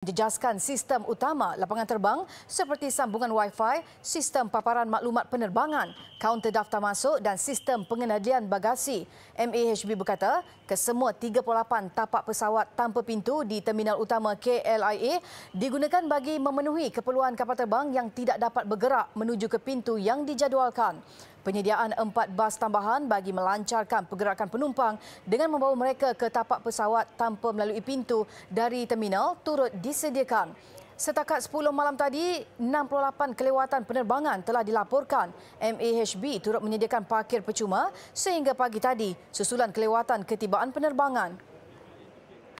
menjejaskan sistem utama lapangan terbang seperti sambungan Wi-Fi, sistem paparan maklumat penerbangan, kaunter daftar masuk dan sistem pengendalian bagasi. MAHB berkata, kesemua 38 tapak pesawat tanpa pintu di terminal utama KLIA digunakan bagi memenuhi keperluan kapal terbang yang tidak dapat bergerak menuju ke pintu yang dijadualkan penyediaan empat bas tambahan bagi melancarkan pergerakan penumpang dengan membawa mereka ke tapak pesawat tanpa melalui pintu dari terminal turut disediakan. Setakat 10 malam tadi, 68 kelewatan penerbangan telah dilaporkan. MAHB turut menyediakan parkir percuma sehingga pagi tadi susulan kelewatan ketibaan penerbangan